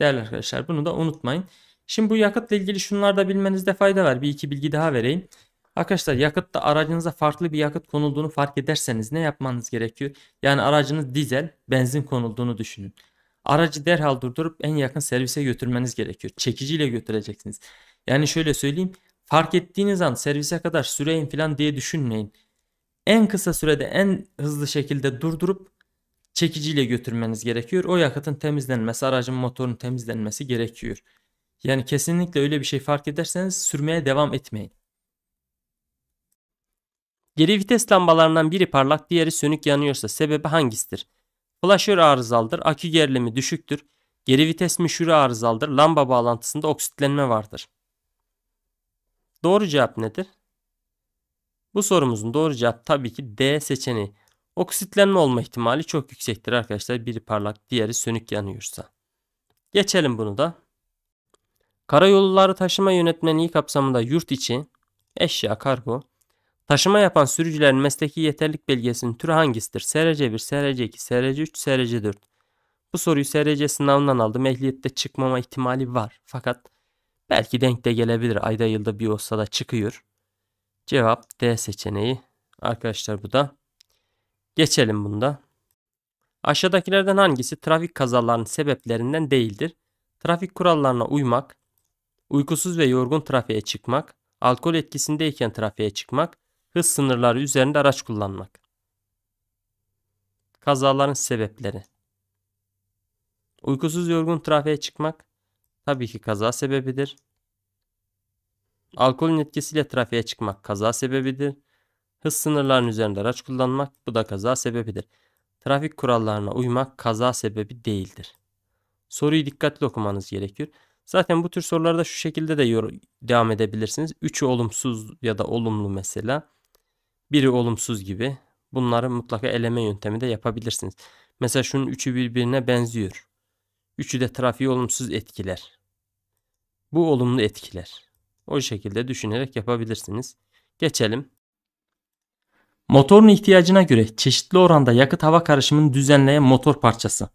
Değerli arkadaşlar bunu da unutmayın. Şimdi bu yakıtla ilgili şunlarda bilmenizde fayda var. Bir iki bilgi daha vereyim. Arkadaşlar yakıtta aracınıza farklı bir yakıt konulduğunu fark ederseniz ne yapmanız gerekiyor? Yani aracınız dizel, benzin konulduğunu düşünün. Aracı derhal durdurup en yakın servise götürmeniz gerekiyor. Çekiciyle götüreceksiniz. Yani şöyle söyleyeyim. Fark ettiğiniz an servise kadar süreyin falan diye düşünmeyin. En kısa sürede en hızlı şekilde durdurup çekiciyle götürmeniz gerekiyor. O yakıtın temizlenmesi, aracın motorun temizlenmesi gerekiyor. Yani kesinlikle öyle bir şey fark ederseniz sürmeye devam etmeyin. Geri vites lambalarından biri parlak diğeri sönük yanıyorsa sebebi hangisidir? Flaşör arızalıdır, akü gerilimi düşüktür, geri vites müşürü arızalıdır, lamba bağlantısında oksitlenme vardır. Doğru cevap nedir? Bu sorumuzun doğru cevap tabii ki D seçeneği. Oksitlenme olma ihtimali çok yüksektir arkadaşlar. Biri parlak, diğeri sönük yanıyorsa. Geçelim bunu da. Karayolları taşıma yönetmeliği kapsamında yurt içi, eşya, kargo, Taşıma yapan sürücülerin mesleki yeterlik belgesinin türü hangisidir? SRC1, SRC2, SRC3, SRC4. Bu soruyu SRC sınavından aldım. Ehliyette çıkmama ihtimali var. Fakat belki denk de gelebilir. Ayda yılda bir olsa da çıkıyor. Cevap D seçeneği. Arkadaşlar bu da. Geçelim bunda. Aşağıdakilerden hangisi trafik kazalarının sebeplerinden değildir? Trafik kurallarına uymak, uykusuz ve yorgun trafiğe çıkmak, alkol etkisindeyken trafiğe çıkmak, hız sınırları üzerinde araç kullanmak. Kazaların sebepleri. Uykusuz yorgun trafiğe çıkmak tabii ki kaza sebebidir. Alkolün etkisiyle trafiğe çıkmak kaza sebebidir. Hız sınırlarının üzerinde araç kullanmak bu da kaza sebebidir. Trafik kurallarına uymak kaza sebebi değildir. Soruyu dikkatli okumanız gerekiyor. Zaten bu tür sorularda şu şekilde de devam edebilirsiniz. Üçü olumsuz ya da olumlu mesela. Biri olumsuz gibi. Bunları mutlaka eleme yöntemi de yapabilirsiniz. Mesela şunun üçü birbirine benziyor. Üçü de trafiği olumsuz etkiler. Bu olumlu etkiler. O şekilde düşünerek yapabilirsiniz. Geçelim. Motorun ihtiyacına göre çeşitli oranda yakıt hava karışımını düzenleyen motor parçası.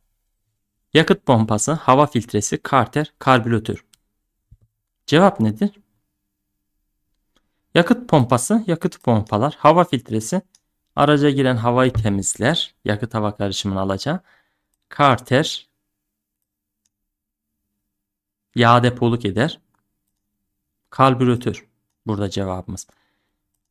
Yakıt pompası, hava filtresi, karter, karbüratör. Cevap nedir? Yakıt pompası yakıt pompalar. Hava filtresi araca giren havayı temizler. Yakıt hava karışımını alacağı. Karter yağ depoluk eder. Kalbüratör burada cevabımız.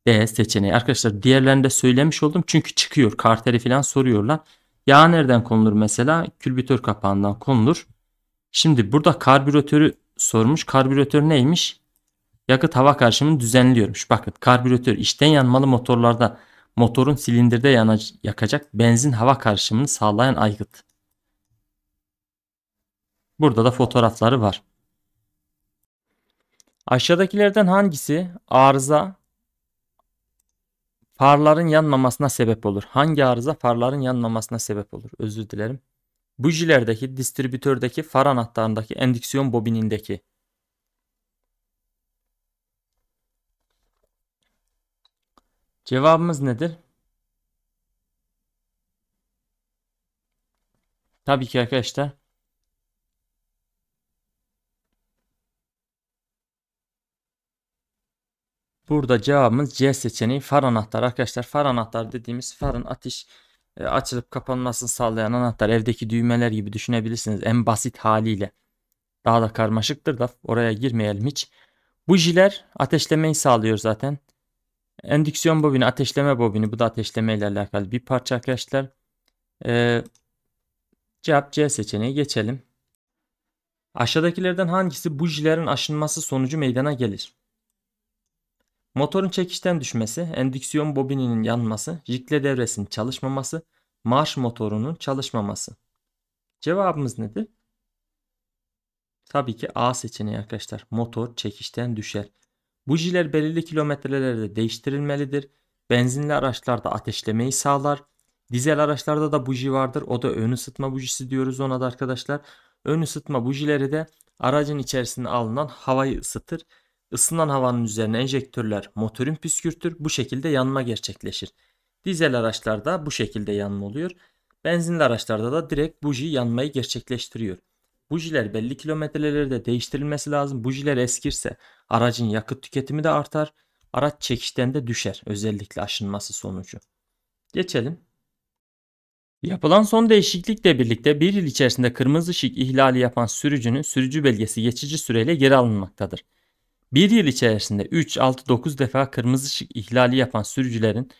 B seçeneği. Arkadaşlar diğerlerini de söylemiş oldum. Çünkü çıkıyor. Karteri falan soruyorlar. Yağ nereden konulur mesela? Külbütör kapağından konulur. Şimdi burada karbüratörü sormuş. Karbüratör neymiş? yakıt hava karışımını düzenliyormuş. Bakın karbüratör içten yanmalı motorlarda motorun silindirde yanacak, yakacak benzin hava karışımını sağlayan aygıt. Burada da fotoğrafları var. Aşağıdakilerden hangisi arıza farların yanmamasına sebep olur? Hangi arıza farların yanmamasına sebep olur? Özür dilerim. Bujilerdeki, distribütördeki, far anahtarındaki, endüksiyon bobinindeki Cevabımız nedir? Tabii ki arkadaşlar. Burada cevabımız C seçeneği far anahtarı arkadaşlar. Far anahtarı dediğimiz farın ateş e, açılıp kapanmasını sağlayan anahtar. Evdeki düğmeler gibi düşünebilirsiniz en basit haliyle. Daha da karmaşıktır da oraya girmeyelim hiç. Bujiler ateşlemeyi sağlıyor zaten. Endüksiyon bobini, ateşleme bobini. Bu da ateşleme ile alakalı bir parça arkadaşlar. Ee, cevap C seçeneği geçelim. Aşağıdakilerden hangisi bujilerin aşınması sonucu meydana gelir? Motorun çekişten düşmesi, endüksiyon bobininin yanması, jikle devresinin çalışmaması, marş motorunun çalışmaması. Cevabımız nedir? Tabii ki A seçeneği arkadaşlar. Motor çekişten düşer. Bujiler belirli kilometrelerde değiştirilmelidir. Benzinli araçlarda ateşlemeyi sağlar. Dizel araçlarda da buji vardır. O da ön ısıtma bujisi diyoruz ona da arkadaşlar. Ön ısıtma bujileri de aracın içerisinde alınan havayı ısıtır. Isınan havanın üzerine enjektörler motorun püskürtür. Bu şekilde yanma gerçekleşir. Dizel araçlarda bu şekilde yanma oluyor. Benzinli araçlarda da direkt buji yanmayı gerçekleştiriyor. Bujiler belli kilometrelerde değiştirilmesi lazım. Bujiler eskirse aracın yakıt tüketimi de artar. Araç çekişten de düşer özellikle aşınması sonucu. Geçelim. Yapılan son değişiklikle birlikte bir yıl içerisinde kırmızı ışık ihlali yapan sürücünün sürücü belgesi geçici süreyle geri alınmaktadır. Bir yıl içerisinde 3, 6, 9 defa kırmızı ışık ihlali yapan sürücülerin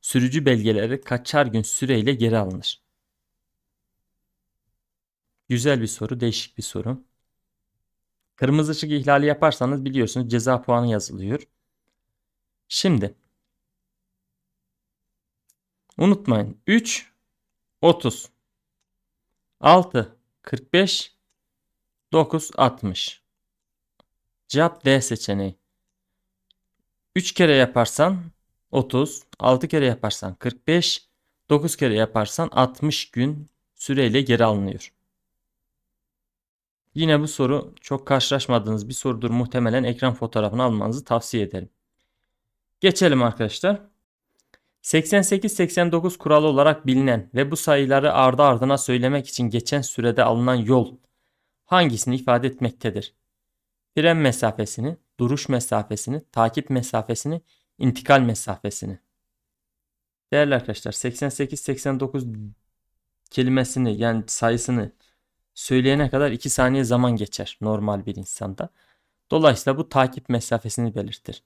sürücü belgeleri kaçar gün süreyle geri alınır. Güzel bir soru, değişik bir soru. Kırmızı ışık ihlali yaparsanız biliyorsunuz ceza puanı yazılıyor. Şimdi unutmayın 3 30 6 45 9 60 Cevap D seçeneği. 3 kere yaparsan 30, 6 kere yaparsan 45, 9 kere yaparsan 60 gün süreyle geri alınıyor. Yine bu soru çok karşılaşmadığınız bir sorudur. Muhtemelen ekran fotoğrafını almanızı tavsiye ederim. Geçelim arkadaşlar. 88-89 kuralı olarak bilinen ve bu sayıları ardı ardına söylemek için geçen sürede alınan yol hangisini ifade etmektedir? Fren mesafesini, duruş mesafesini, takip mesafesini, intikal mesafesini. Değerli arkadaşlar 88-89 kelimesini yani sayısını söyleyene kadar 2 saniye zaman geçer normal bir insanda. Dolayısıyla bu takip mesafesini belirtir.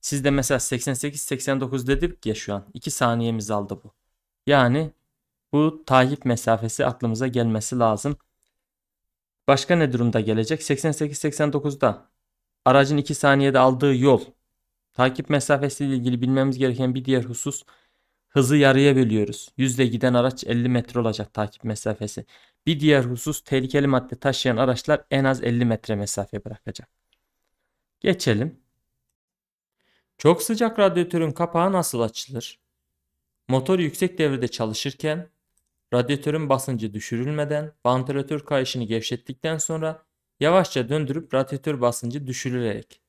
Siz de mesela 88-89 dedik ya şu an 2 saniyemiz aldı bu. Yani bu takip mesafesi aklımıza gelmesi lazım. Başka ne durumda gelecek? 88-89'da aracın 2 saniyede aldığı yol. Takip mesafesiyle ilgili bilmemiz gereken bir diğer husus hızı yarıya bölüyoruz. Yüzle giden araç 50 metre olacak takip mesafesi. Bir diğer husus tehlikeli madde taşıyan araçlar en az 50 metre mesafe bırakacak. Geçelim. Çok sıcak radyatörün kapağı nasıl açılır? Motor yüksek devirde çalışırken radyatörün basıncı düşürülmeden vantilatör kayışını gevşettikten sonra yavaşça döndürüp radyatör basıncı düşürülerek.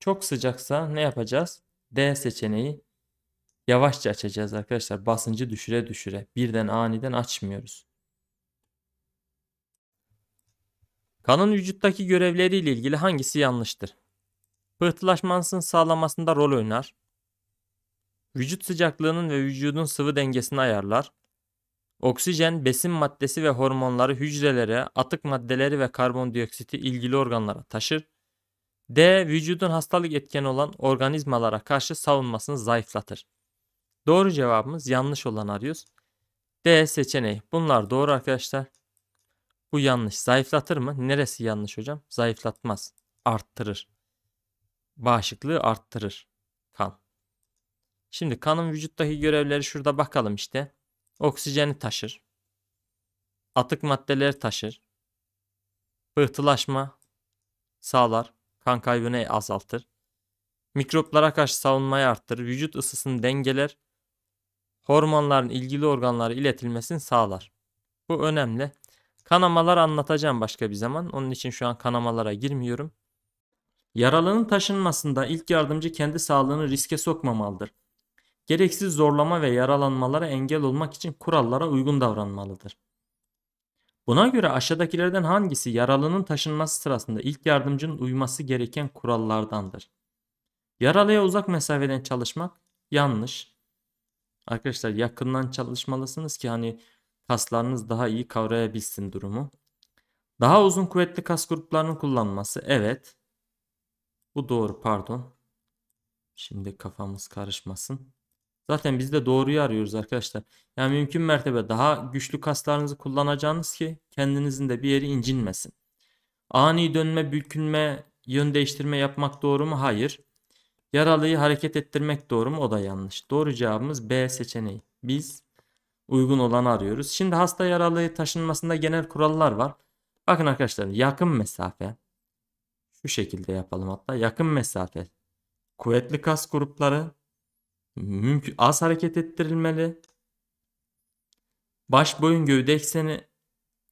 Çok sıcaksa ne yapacağız? D seçeneği yavaşça açacağız arkadaşlar. Basıncı düşüre düşüre. Birden aniden açmıyoruz. Kanın vücuttaki görevleriyle ilgili hangisi yanlıştır? Pıhtılaşmasını sağlamasında rol oynar. Vücut sıcaklığının ve vücudun sıvı dengesini ayarlar. Oksijen, besin maddesi ve hormonları hücrelere, atık maddeleri ve karbondioksiti ilgili organlara taşır. D. Vücudun hastalık etkeni olan organizmalara karşı savunmasını zayıflatır. Doğru cevabımız yanlış olan arıyoruz. D seçeneği. Bunlar doğru arkadaşlar. Bu yanlış. Zayıflatır mı? Neresi yanlış hocam? Zayıflatmaz. Arttırır. Bağışıklığı arttırır. Kan. Şimdi kanın vücuttaki görevleri şurada bakalım işte. Oksijeni taşır. Atık maddeleri taşır. Pıhtılaşma sağlar. Kan kaybını azaltır. Mikroplara karşı savunmayı arttırır. Vücut ısısını dengeler. Hormonların ilgili organlara iletilmesini sağlar. Bu önemli. Kanamalar anlatacağım başka bir zaman. Onun için şu an kanamalara girmiyorum. Yaralının taşınmasında ilk yardımcı kendi sağlığını riske sokmamalıdır. Gereksiz zorlama ve yaralanmalara engel olmak için kurallara uygun davranmalıdır. Buna göre aşağıdakilerden hangisi yaralının taşınması sırasında ilk yardımcının uyması gereken kurallardandır? Yaralıya uzak mesafeden çalışmak yanlış. Arkadaşlar yakından çalışmalısınız ki hani kaslarınız daha iyi kavrayabilsin durumu. Daha uzun kuvvetli kas gruplarının kullanması. Evet. Bu doğru pardon. Şimdi kafamız karışmasın. Zaten biz de doğruyu arıyoruz arkadaşlar. Yani mümkün mertebe daha güçlü kaslarınızı kullanacağınız ki kendinizin de bir yeri incinmesin. Ani dönme, bükülme, yön değiştirme yapmak doğru mu? Hayır. Yaralıyı hareket ettirmek doğru mu? O da yanlış. Doğru cevabımız B seçeneği. Biz uygun olanı arıyoruz. Şimdi hasta yaralı taşınmasında genel kurallar var. Bakın arkadaşlar yakın mesafe. Şu şekilde yapalım hatta. Yakın mesafe. Kuvvetli kas grupları. Mümkün, az hareket ettirilmeli. Baş boyun gövde ekseni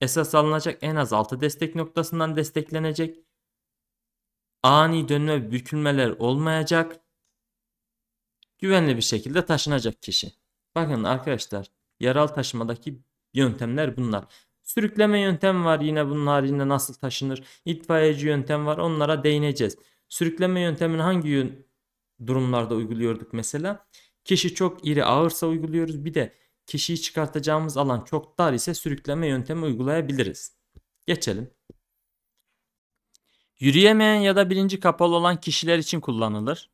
esas alınacak en az 6 destek noktasından desteklenecek. Ani dönme bükülmeler olmayacak. Güvenli bir şekilde taşınacak kişi. Bakın arkadaşlar Yaral taşımadaki yöntemler bunlar. Sürükleme yöntem var yine bunun haricinde nasıl taşınır. İtfaiyeci yöntem var onlara değineceğiz. Sürükleme yöntemini hangi durumlarda uyguluyorduk mesela? Kişi çok iri ağırsa uyguluyoruz. Bir de kişiyi çıkartacağımız alan çok dar ise sürükleme yöntemi uygulayabiliriz. Geçelim. Yürüyemeyen ya da bilinci kapalı olan kişiler için kullanılır.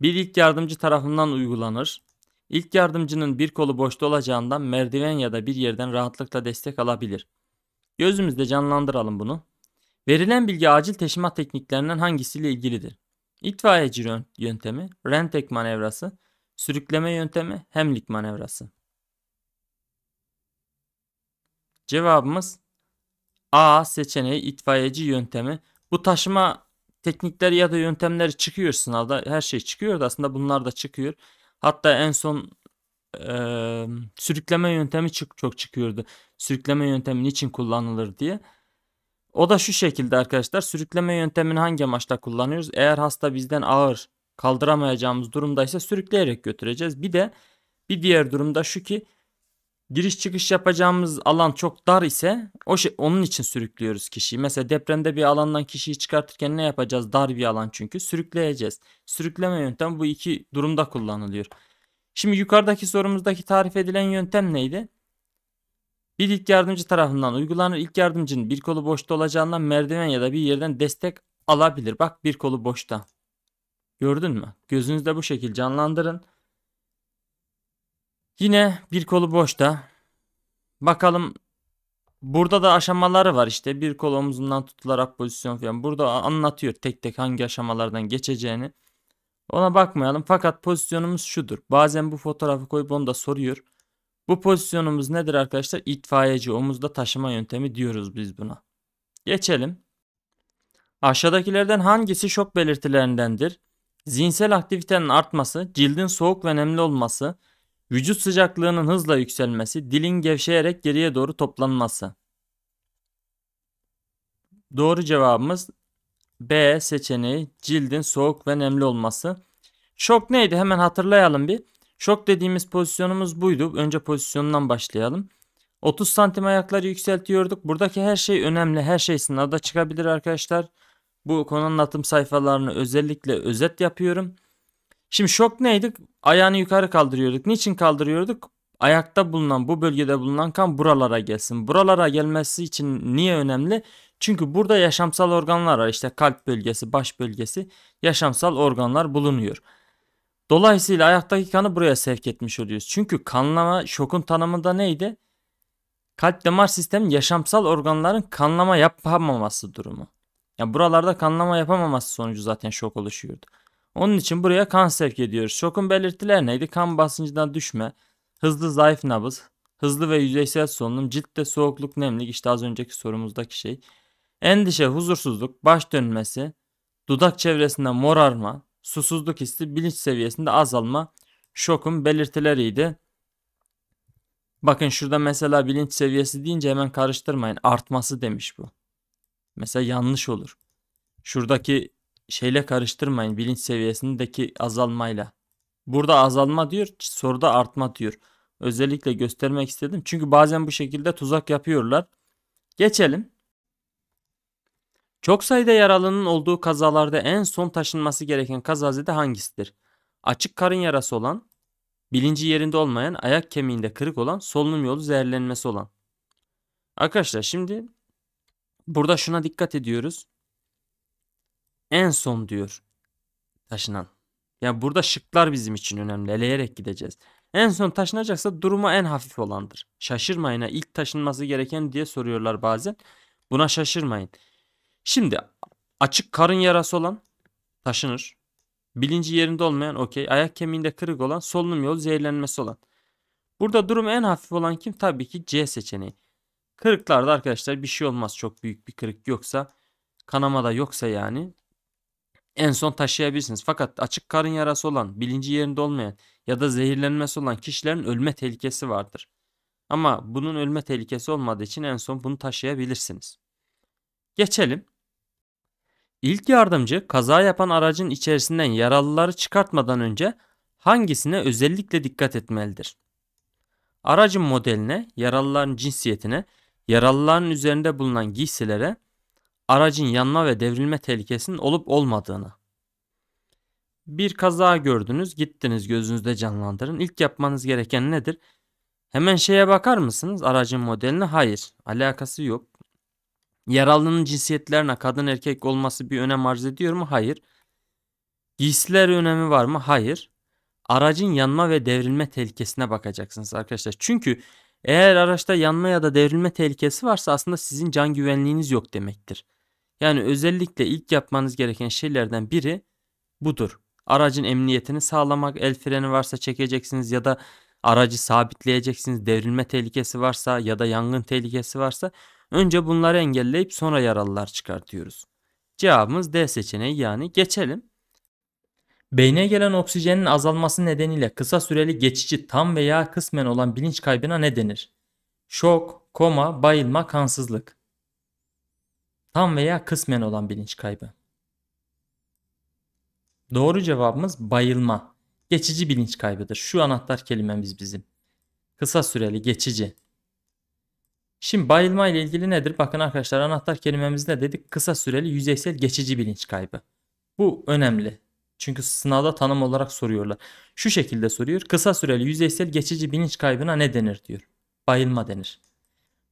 Bir ilk yardımcı tarafından uygulanır. İlk yardımcının bir kolu boşta olacağından merdiven ya da bir yerden rahatlıkla destek alabilir. Gözümüzde canlandıralım bunu. Verilen bilgi acil teşhimat tekniklerinden hangisiyle ilgilidir? İtfaiyeci yöntemi, rentek manevrası, sürükleme yöntemi, hemlik manevrası. Cevabımız A seçeneği itfaiyeci yöntemi. Bu taşıma teknikleri ya da yöntemleri çıkıyor sınavda. Her şey çıkıyor da aslında bunlar da çıkıyor. Hatta en son e, sürükleme yöntemi çok çok çıkıyordu. Sürükleme yöntemi niçin kullanılır diye. O da şu şekilde arkadaşlar. Sürükleme yöntemini hangi amaçta kullanıyoruz? Eğer hasta bizden ağır kaldıramayacağımız durumda ise sürükleyerek götüreceğiz. Bir de bir diğer durumda şu ki giriş çıkış yapacağımız alan çok dar ise o şey, onun için sürüklüyoruz kişiyi. Mesela depremde bir alandan kişiyi çıkartırken ne yapacağız? Dar bir alan çünkü sürükleyeceğiz. Sürükleme yöntem bu iki durumda kullanılıyor. Şimdi yukarıdaki sorumuzdaki tarif edilen yöntem neydi? Bir ilk yardımcı tarafından uygulanır. İlk yardımcının bir kolu boşta olacağından merdiven ya da bir yerden destek alabilir. Bak bir kolu boşta. Gördün mü? Gözünüzde bu şekil canlandırın. Yine bir kolu boşta. Bakalım burada da aşamaları var işte. Bir kol omzundan tutularak pozisyon falan. Burada anlatıyor tek tek hangi aşamalardan geçeceğini. Ona bakmayalım. Fakat pozisyonumuz şudur. Bazen bu fotoğrafı koyup onu da soruyor. Bu pozisyonumuz nedir arkadaşlar? İtfaiyeci omuzda taşıma yöntemi diyoruz biz buna. Geçelim. Aşağıdakilerden hangisi şok belirtilerindendir? Zihinsel aktivitenin artması, cildin soğuk ve nemli olması, Vücut sıcaklığının hızla yükselmesi, dilin gevşeyerek geriye doğru toplanması. Doğru cevabımız B seçeneği cildin soğuk ve nemli olması. Şok neydi? Hemen hatırlayalım bir. Şok dediğimiz pozisyonumuz buydu. Önce pozisyondan başlayalım. 30 santim ayakları yükseltiyorduk. Buradaki her şey önemli. Her şey sınavda çıkabilir arkadaşlar. Bu konu anlatım sayfalarını özellikle özet yapıyorum. Şimdi şok neydi? Ayağını yukarı kaldırıyorduk. Niçin kaldırıyorduk? Ayakta bulunan bu bölgede bulunan kan buralara gelsin. Buralara gelmesi için niye önemli? Çünkü burada yaşamsal organlar var. İşte kalp bölgesi, baş bölgesi yaşamsal organlar bulunuyor. Dolayısıyla ayaktaki kanı buraya sevk etmiş oluyoruz. Çünkü kanlama şokun tanımında neydi? Kalp damar sistemin yaşamsal organların kanlama yapamaması durumu. Ya yani buralarda kanlama yapamaması sonucu zaten şok oluşuyordu. Onun için buraya kan sevk ediyoruz. Şokun belirtileri neydi? Kan basıncından düşme, hızlı zayıf nabız, hızlı ve yüzeysel solunum, ciltte soğukluk, nemlik işte az önceki sorumuzdaki şey. Endişe, huzursuzluk, baş dönmesi, dudak çevresinde morarma, susuzluk hissi, bilinç seviyesinde azalma şokun belirtileriydi. Bakın şurada mesela bilinç seviyesi deyince hemen karıştırmayın. Artması demiş bu. Mesela yanlış olur. Şuradaki şeyle karıştırmayın bilinç seviyesindeki azalmayla. Burada azalma diyor, soruda artma diyor. Özellikle göstermek istedim. Çünkü bazen bu şekilde tuzak yapıyorlar. Geçelim. Çok sayıda yaralının olduğu kazalarda en son taşınması gereken kazazede hangisidir? Açık karın yarası olan, bilinci yerinde olmayan, ayak kemiğinde kırık olan, solunum yolu zehirlenmesi olan. Arkadaşlar şimdi burada şuna dikkat ediyoruz en son diyor taşınan. Yani burada şıklar bizim için önemli. Eleyerek gideceğiz. En son taşınacaksa duruma en hafif olandır. Şaşırmayın ha ilk taşınması gereken diye soruyorlar bazen. Buna şaşırmayın. Şimdi açık karın yarası olan taşınır. Bilinci yerinde olmayan okey. Ayak kemiğinde kırık olan solunum yolu zehirlenmesi olan. Burada durum en hafif olan kim? Tabii ki C seçeneği. Kırıklarda arkadaşlar bir şey olmaz. Çok büyük bir kırık yoksa kanama da yoksa yani en son taşıyabilirsiniz. Fakat açık karın yarası olan, bilinci yerinde olmayan ya da zehirlenmesi olan kişilerin ölme tehlikesi vardır. Ama bunun ölme tehlikesi olmadığı için en son bunu taşıyabilirsiniz. Geçelim. İlk yardımcı kaza yapan aracın içerisinden yaralıları çıkartmadan önce hangisine özellikle dikkat etmelidir? Aracın modeline, yaralıların cinsiyetine, yaralıların üzerinde bulunan giysilere, aracın yanma ve devrilme tehlikesinin olup olmadığını. Bir kaza gördünüz, gittiniz gözünüzde canlandırın. İlk yapmanız gereken nedir? Hemen şeye bakar mısınız aracın modeline? Hayır, alakası yok. Yaralının cinsiyetlerine kadın erkek olması bir önem arz ediyor mu? Hayır. Giysiler önemi var mı? Hayır. Aracın yanma ve devrilme tehlikesine bakacaksınız arkadaşlar. Çünkü eğer araçta yanma ya da devrilme tehlikesi varsa aslında sizin can güvenliğiniz yok demektir. Yani özellikle ilk yapmanız gereken şeylerden biri budur. Aracın emniyetini sağlamak, el freni varsa çekeceksiniz ya da aracı sabitleyeceksiniz. Devrilme tehlikesi varsa ya da yangın tehlikesi varsa önce bunları engelleyip sonra yaralılar çıkartıyoruz. Cevabımız D seçeneği yani geçelim. Beyne gelen oksijenin azalması nedeniyle kısa süreli geçici tam veya kısmen olan bilinç kaybına ne denir? Şok, koma, bayılma, kansızlık. Tam veya kısmen olan bilinç kaybı. Doğru cevabımız bayılma. Geçici bilinç kaybıdır. Şu anahtar kelimemiz bizim. Kısa süreli, geçici. Şimdi bayılma ile ilgili nedir? Bakın arkadaşlar anahtar kelimemiz ne dedik? Kısa süreli, yüzeysel, geçici bilinç kaybı. Bu önemli. Çünkü sınavda tanım olarak soruyorlar. Şu şekilde soruyor. Kısa süreli, yüzeysel, geçici bilinç kaybına ne denir diyor. Bayılma denir.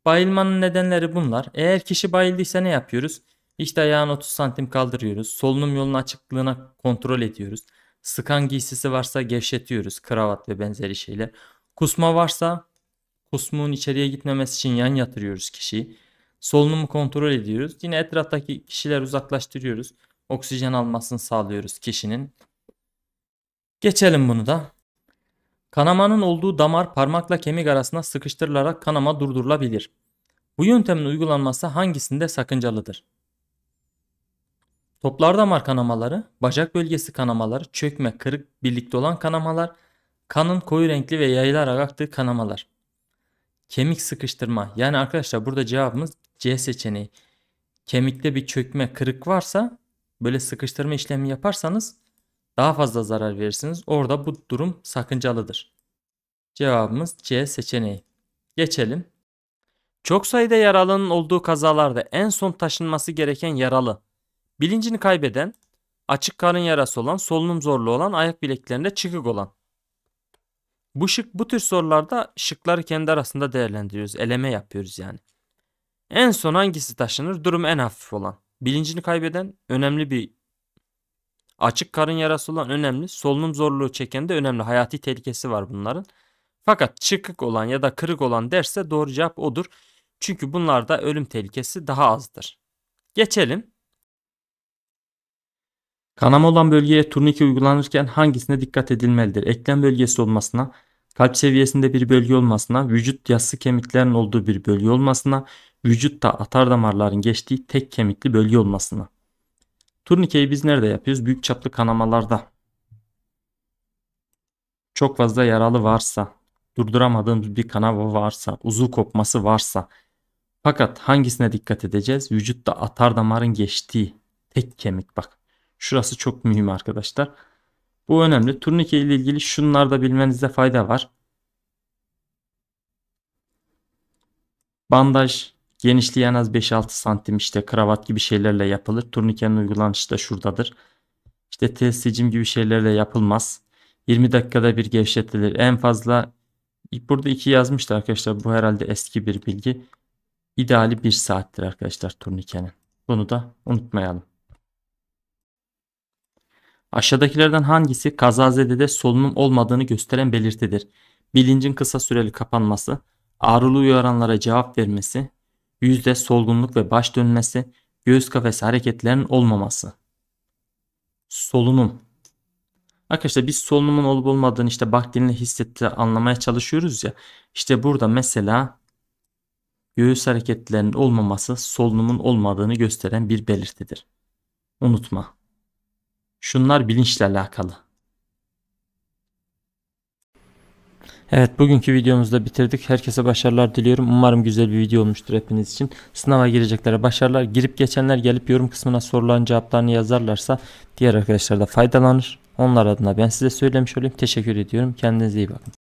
Bayılmanın nedenleri bunlar. Eğer kişi bayıldıysa ne yapıyoruz? İşte ayağını 30 santim kaldırıyoruz. Solunum yolunun açıklığına kontrol ediyoruz. Sıkan giysisi varsa gevşetiyoruz. Kravat ve benzeri şeyler. Kusma varsa kusmuğun içeriye gitmemesi için yan yatırıyoruz kişiyi. Solunumu kontrol ediyoruz. Yine etraftaki kişiler uzaklaştırıyoruz. Oksijen almasını sağlıyoruz kişinin. Geçelim bunu da. Kanamanın olduğu damar parmakla kemik arasına sıkıştırılarak kanama durdurulabilir. Bu yöntemin uygulanması hangisinde sakıncalıdır? Toplar damar kanamaları, bacak bölgesi kanamaları, çökme, kırık birlikte olan kanamalar, kanın koyu renkli ve yayılarak aktığı kanamalar. Kemik sıkıştırma. Yani arkadaşlar burada cevabımız C seçeneği. Kemikte bir çökme, kırık varsa böyle sıkıştırma işlemi yaparsanız daha fazla zarar verirsiniz. Orada bu durum sakıncalıdır. Cevabımız C seçeneği. Geçelim. Çok sayıda yaralının olduğu kazalarda en son taşınması gereken yaralı. Bilincini kaybeden, açık karın yarası olan, solunum zorlu olan, ayak bileklerinde çıkık olan. Bu şık bu tür sorularda şıkları kendi arasında değerlendiriyoruz. Eleme yapıyoruz yani. En son hangisi taşınır? Durum en hafif olan. Bilincini kaybeden önemli bir Açık karın yarası olan önemli. Solunum zorluğu çeken de önemli. Hayati tehlikesi var bunların. Fakat çıkık olan ya da kırık olan derse doğru cevap odur. Çünkü bunlarda ölüm tehlikesi daha azdır. Geçelim. Kanama olan bölgeye turnike uygulanırken hangisine dikkat edilmelidir? Eklem bölgesi olmasına, kalp seviyesinde bir bölge olmasına, vücut yassı kemiklerin olduğu bir bölge olmasına, vücutta atar damarların geçtiği tek kemikli bölge olmasına. Turnikeyi biz nerede yapıyoruz? Büyük çaplı kanamalarda. Çok fazla yaralı varsa, durduramadığımız bir kanama varsa, uzuv kopması varsa. Fakat hangisine dikkat edeceğiz? Vücutta atar damarın geçtiği tek kemik bak. Şurası çok mühim arkadaşlar. Bu önemli. Turnike ile ilgili şunlar da bilmenizde fayda var. Bandaj, Genişliği en az 5-6 santim işte kravat gibi şeylerle yapılır. Turnikenin uygulanışı da şuradadır. İşte tesicim gibi şeylerle yapılmaz. 20 dakikada bir gevşetilir. En fazla burada 2 yazmıştı arkadaşlar. Bu herhalde eski bir bilgi. İdeali 1 saattir arkadaşlar turnikenin. Bunu da unutmayalım. Aşağıdakilerden hangisi kazazedede solunum olmadığını gösteren belirtidir? Bilincin kısa süreli kapanması, ağrılı uyaranlara cevap vermesi, yüzde solgunluk ve baş dönmesi, göğüs kafesi hareketlerinin olmaması. Solunum. Arkadaşlar biz solunumun olup olmadığını işte bakterinle hissettiği anlamaya çalışıyoruz ya. İşte burada mesela göğüs hareketlerinin olmaması solunumun olmadığını gösteren bir belirtidir. Unutma. Şunlar bilinçle alakalı. Evet bugünkü videomuzu da bitirdik. Herkese başarılar diliyorum. Umarım güzel bir video olmuştur hepiniz için. Sınava gireceklere başarılar. Girip geçenler gelip yorum kısmına sorulan cevaplarını yazarlarsa diğer arkadaşlar da faydalanır. Onlar adına ben size söylemiş olayım. Teşekkür ediyorum. Kendinize iyi bakın.